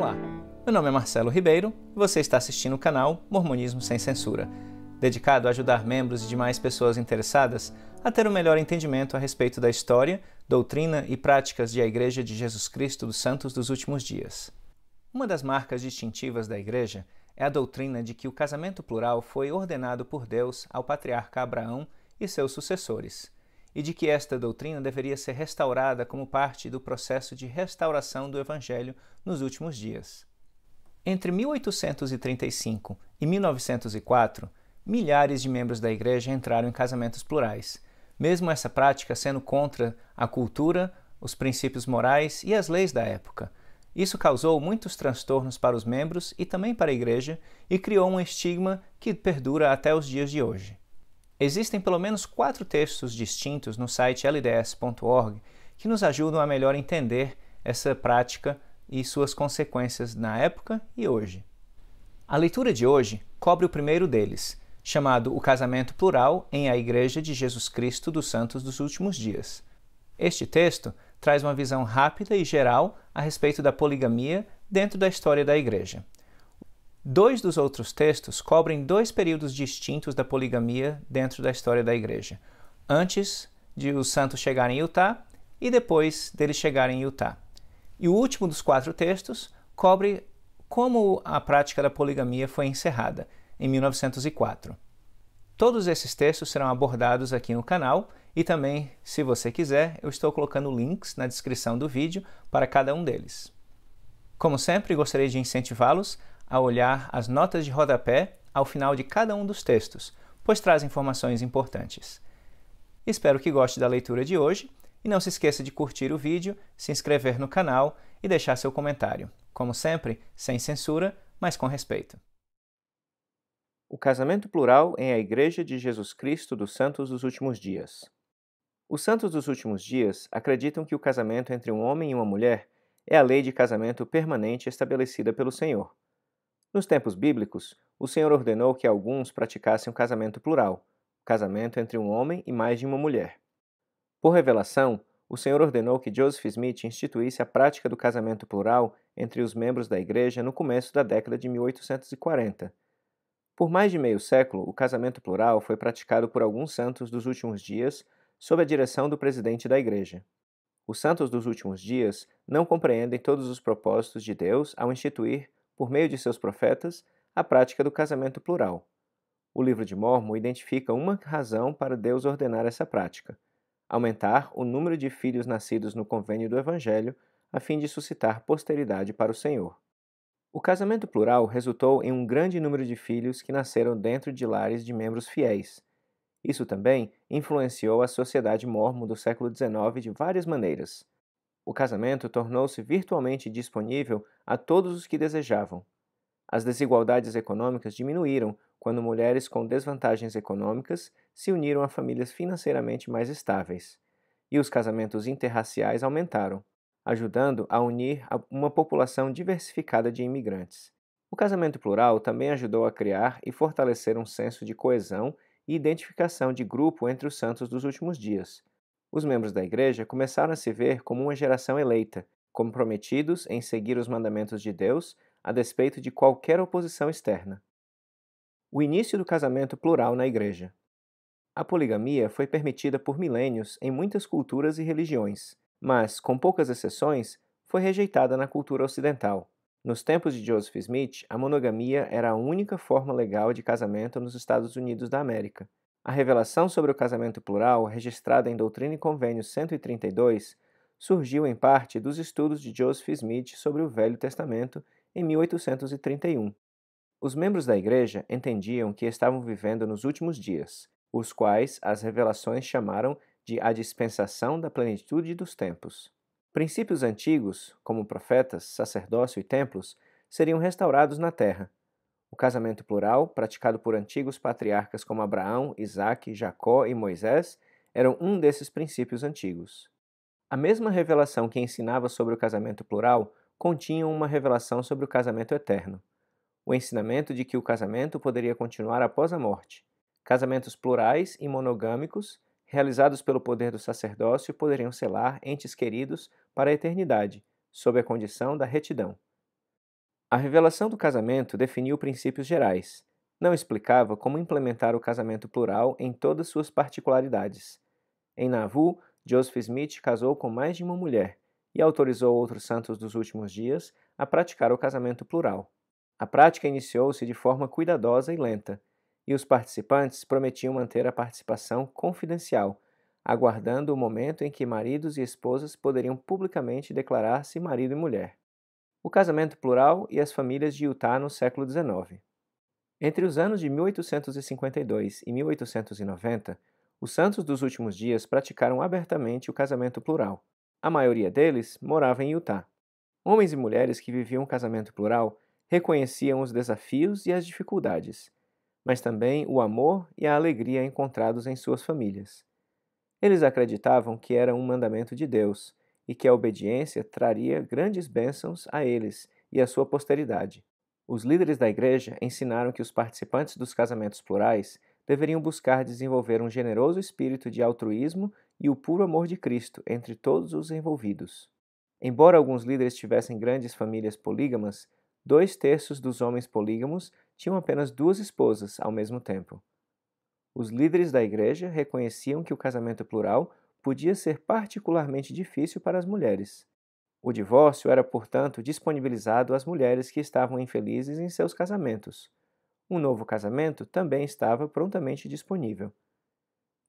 Olá, meu nome é Marcelo Ribeiro e você está assistindo o canal Mormonismo Sem Censura, dedicado a ajudar membros e demais pessoas interessadas a ter um melhor entendimento a respeito da história, doutrina e práticas da Igreja de Jesus Cristo dos Santos dos Últimos Dias. Uma das marcas distintivas da Igreja é a doutrina de que o casamento plural foi ordenado por Deus ao patriarca Abraão e seus sucessores e de que esta doutrina deveria ser restaurada como parte do processo de restauração do Evangelho nos últimos dias. Entre 1835 e 1904, milhares de membros da Igreja entraram em casamentos plurais, mesmo essa prática sendo contra a cultura, os princípios morais e as leis da época. Isso causou muitos transtornos para os membros e também para a Igreja e criou um estigma que perdura até os dias de hoje. Existem pelo menos quatro textos distintos no site lds.org que nos ajudam a melhor entender essa prática e suas consequências na época e hoje. A leitura de hoje cobre o primeiro deles, chamado O Casamento Plural em a Igreja de Jesus Cristo dos Santos dos Últimos Dias. Este texto traz uma visão rápida e geral a respeito da poligamia dentro da história da Igreja. Dois dos outros textos cobrem dois períodos distintos da poligamia dentro da história da Igreja: antes de os santos chegarem em Utah e depois deles chegarem em Utah. E o último dos quatro textos cobre como a prática da poligamia foi encerrada, em 1904. Todos esses textos serão abordados aqui no canal e também, se você quiser, eu estou colocando links na descrição do vídeo para cada um deles. Como sempre, gostaria de incentivá-los a olhar as notas de rodapé ao final de cada um dos textos, pois traz informações importantes. Espero que goste da leitura de hoje e não se esqueça de curtir o vídeo, se inscrever no canal e deixar seu comentário. Como sempre, sem censura, mas com respeito. O casamento plural em a Igreja de Jesus Cristo dos Santos dos Últimos Dias. Os santos dos últimos dias acreditam que o casamento entre um homem e uma mulher é a lei de casamento permanente estabelecida pelo Senhor. Nos tempos bíblicos, o Senhor ordenou que alguns praticassem o casamento plural, o casamento entre um homem e mais de uma mulher. Por revelação, o Senhor ordenou que Joseph Smith instituísse a prática do casamento plural entre os membros da igreja no começo da década de 1840. Por mais de meio século, o casamento plural foi praticado por alguns santos dos últimos dias sob a direção do presidente da igreja. Os santos dos últimos dias não compreendem todos os propósitos de Deus ao instituir por meio de seus profetas, a prática do casamento plural. O livro de Mormon identifica uma razão para Deus ordenar essa prática: aumentar o número de filhos nascidos no convênio do Evangelho, a fim de suscitar posteridade para o Senhor. O casamento plural resultou em um grande número de filhos que nasceram dentro de lares de membros fiéis. Isso também influenciou a sociedade mormon do século XIX de várias maneiras o casamento tornou-se virtualmente disponível a todos os que desejavam. As desigualdades econômicas diminuíram quando mulheres com desvantagens econômicas se uniram a famílias financeiramente mais estáveis. E os casamentos interraciais aumentaram, ajudando a unir uma população diversificada de imigrantes. O casamento plural também ajudou a criar e fortalecer um senso de coesão e identificação de grupo entre os santos dos últimos dias, os membros da igreja começaram a se ver como uma geração eleita, comprometidos em seguir os mandamentos de Deus a despeito de qualquer oposição externa. O início do casamento plural na igreja. A poligamia foi permitida por milênios em muitas culturas e religiões, mas, com poucas exceções, foi rejeitada na cultura ocidental. Nos tempos de Joseph Smith, a monogamia era a única forma legal de casamento nos Estados Unidos da América, a revelação sobre o casamento plural, registrada em Doutrina e Convênio 132, surgiu em parte dos estudos de Joseph Smith sobre o Velho Testamento em 1831. Os membros da Igreja entendiam que estavam vivendo nos últimos dias, os quais as revelações chamaram de a dispensação da plenitude dos tempos. Princípios antigos, como profetas, sacerdócio e templos, seriam restaurados na terra, o casamento plural, praticado por antigos patriarcas como Abraão, Isaac, Jacó e Moisés, era um desses princípios antigos. A mesma revelação que ensinava sobre o casamento plural continha uma revelação sobre o casamento eterno. O ensinamento de que o casamento poderia continuar após a morte. Casamentos plurais e monogâmicos, realizados pelo poder do sacerdócio, poderiam selar entes queridos para a eternidade, sob a condição da retidão. A revelação do casamento definiu princípios gerais. Não explicava como implementar o casamento plural em todas suas particularidades. Em Nauvoo, Joseph Smith casou com mais de uma mulher e autorizou outros santos dos últimos dias a praticar o casamento plural. A prática iniciou-se de forma cuidadosa e lenta, e os participantes prometiam manter a participação confidencial, aguardando o momento em que maridos e esposas poderiam publicamente declarar-se marido e mulher o casamento plural e as famílias de Utah no século XIX. Entre os anos de 1852 e 1890, os santos dos últimos dias praticaram abertamente o casamento plural. A maioria deles morava em Utah. Homens e mulheres que viviam um casamento plural reconheciam os desafios e as dificuldades, mas também o amor e a alegria encontrados em suas famílias. Eles acreditavam que era um mandamento de Deus e que a obediência traria grandes bênçãos a eles e à sua posteridade. Os líderes da igreja ensinaram que os participantes dos casamentos plurais deveriam buscar desenvolver um generoso espírito de altruísmo e o puro amor de Cristo entre todos os envolvidos. Embora alguns líderes tivessem grandes famílias polígamas, dois terços dos homens polígamos tinham apenas duas esposas ao mesmo tempo. Os líderes da igreja reconheciam que o casamento plural podia ser particularmente difícil para as mulheres. O divórcio era, portanto, disponibilizado às mulheres que estavam infelizes em seus casamentos. Um novo casamento também estava prontamente disponível.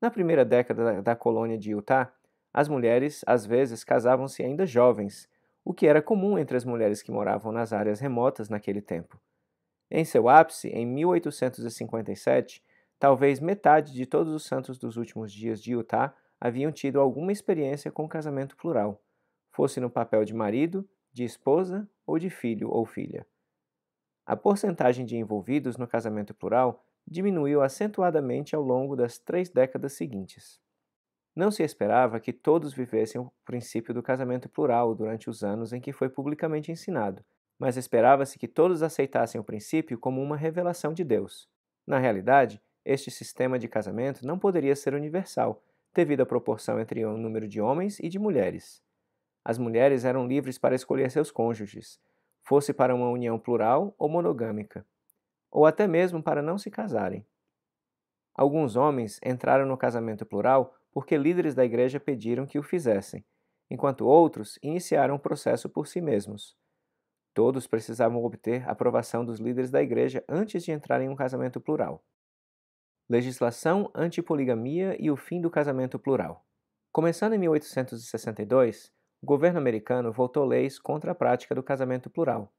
Na primeira década da colônia de Utah, as mulheres às vezes casavam-se ainda jovens, o que era comum entre as mulheres que moravam nas áreas remotas naquele tempo. Em seu ápice, em 1857, talvez metade de todos os santos dos últimos dias de Utah haviam tido alguma experiência com casamento plural, fosse no papel de marido, de esposa ou de filho ou filha. A porcentagem de envolvidos no casamento plural diminuiu acentuadamente ao longo das três décadas seguintes. Não se esperava que todos vivessem o princípio do casamento plural durante os anos em que foi publicamente ensinado, mas esperava-se que todos aceitassem o princípio como uma revelação de Deus. Na realidade, este sistema de casamento não poderia ser universal, devido à proporção entre o número de homens e de mulheres. As mulheres eram livres para escolher seus cônjuges, fosse para uma união plural ou monogâmica, ou até mesmo para não se casarem. Alguns homens entraram no casamento plural porque líderes da igreja pediram que o fizessem, enquanto outros iniciaram o processo por si mesmos. Todos precisavam obter a aprovação dos líderes da igreja antes de entrarem em um casamento plural legislação antipoligamia e o fim do casamento plural. Começando em 1862, o governo americano votou leis contra a prática do casamento plural.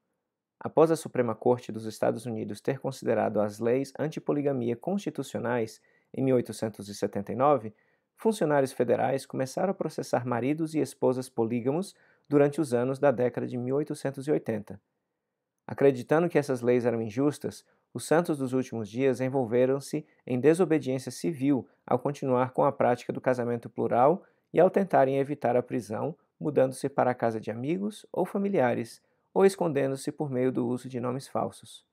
Após a Suprema Corte dos Estados Unidos ter considerado as leis antipoligamia constitucionais em 1879, funcionários federais começaram a processar maridos e esposas polígamos durante os anos da década de 1880. Acreditando que essas leis eram injustas, os santos dos últimos dias envolveram-se em desobediência civil ao continuar com a prática do casamento plural e ao tentarem evitar a prisão, mudando-se para a casa de amigos ou familiares, ou escondendo-se por meio do uso de nomes falsos.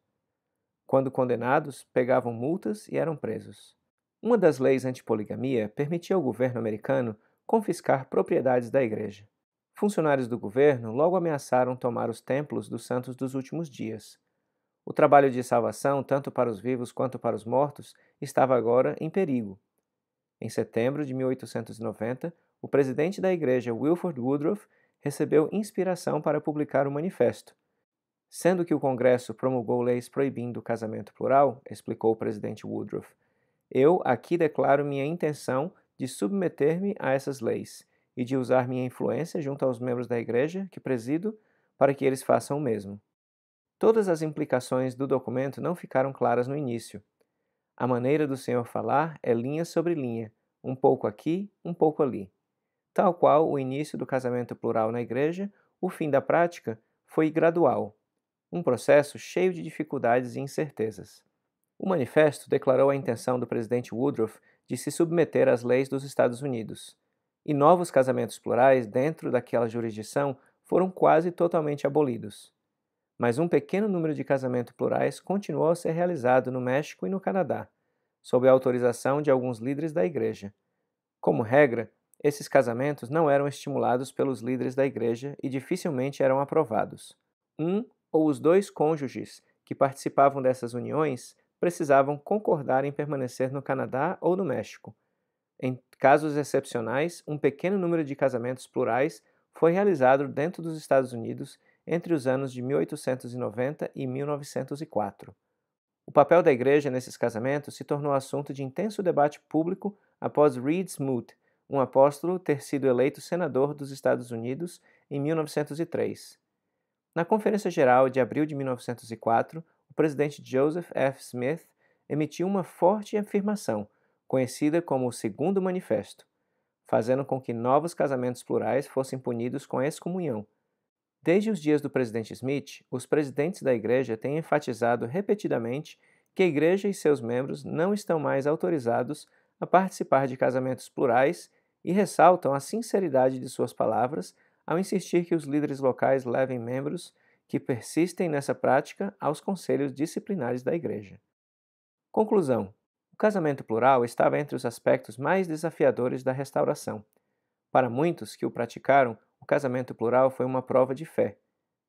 Quando condenados, pegavam multas e eram presos. Uma das leis antipoligamia permitia ao governo americano confiscar propriedades da igreja. Funcionários do governo logo ameaçaram tomar os templos dos santos dos últimos dias, o trabalho de salvação, tanto para os vivos quanto para os mortos, estava agora em perigo. Em setembro de 1890, o presidente da igreja Wilford Woodruff recebeu inspiração para publicar o manifesto. Sendo que o Congresso promulgou leis proibindo o casamento plural, explicou o presidente Woodruff, eu aqui declaro minha intenção de submeter-me a essas leis e de usar minha influência junto aos membros da igreja que presido para que eles façam o mesmo. Todas as implicações do documento não ficaram claras no início. A maneira do Senhor falar é linha sobre linha, um pouco aqui, um pouco ali. Tal qual o início do casamento plural na igreja, o fim da prática foi gradual, um processo cheio de dificuldades e incertezas. O manifesto declarou a intenção do presidente Woodruff de se submeter às leis dos Estados Unidos, e novos casamentos plurais dentro daquela jurisdição foram quase totalmente abolidos mas um pequeno número de casamentos plurais continuou a ser realizado no México e no Canadá, sob a autorização de alguns líderes da igreja. Como regra, esses casamentos não eram estimulados pelos líderes da igreja e dificilmente eram aprovados. Um ou os dois cônjuges que participavam dessas uniões precisavam concordar em permanecer no Canadá ou no México. Em casos excepcionais, um pequeno número de casamentos plurais foi realizado dentro dos Estados Unidos entre os anos de 1890 e 1904. O papel da igreja nesses casamentos se tornou assunto de intenso debate público após Reed Smoot, um apóstolo, ter sido eleito senador dos Estados Unidos em 1903. Na Conferência Geral de abril de 1904, o presidente Joseph F. Smith emitiu uma forte afirmação, conhecida como o Segundo Manifesto, fazendo com que novos casamentos plurais fossem punidos com excomunhão, Desde os dias do presidente Smith, os presidentes da igreja têm enfatizado repetidamente que a igreja e seus membros não estão mais autorizados a participar de casamentos plurais e ressaltam a sinceridade de suas palavras ao insistir que os líderes locais levem membros que persistem nessa prática aos conselhos disciplinares da igreja. Conclusão: o casamento plural estava entre os aspectos mais desafiadores da restauração. Para muitos que o praticaram, o casamento plural foi uma prova de fé.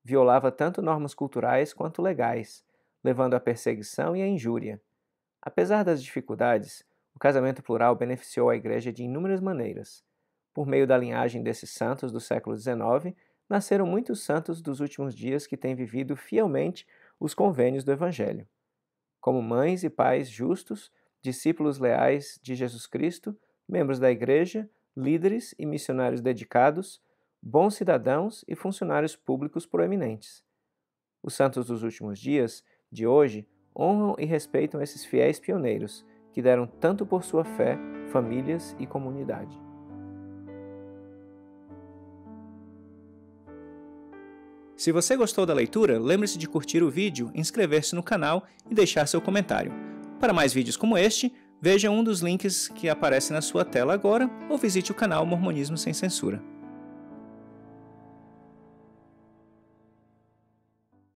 Violava tanto normas culturais quanto legais, levando à perseguição e à injúria. Apesar das dificuldades, o casamento plural beneficiou a Igreja de inúmeras maneiras. Por meio da linhagem desses santos do século XIX, nasceram muitos santos dos últimos dias que têm vivido fielmente os convênios do Evangelho. Como mães e pais justos, discípulos leais de Jesus Cristo, membros da Igreja, líderes e missionários dedicados, bons cidadãos e funcionários públicos proeminentes. Os santos dos últimos dias, de hoje, honram e respeitam esses fiéis pioneiros que deram tanto por sua fé, famílias e comunidade. Se você gostou da leitura, lembre-se de curtir o vídeo, inscrever-se no canal e deixar seu comentário. Para mais vídeos como este, veja um dos links que aparece na sua tela agora ou visite o canal Mormonismo Sem Censura.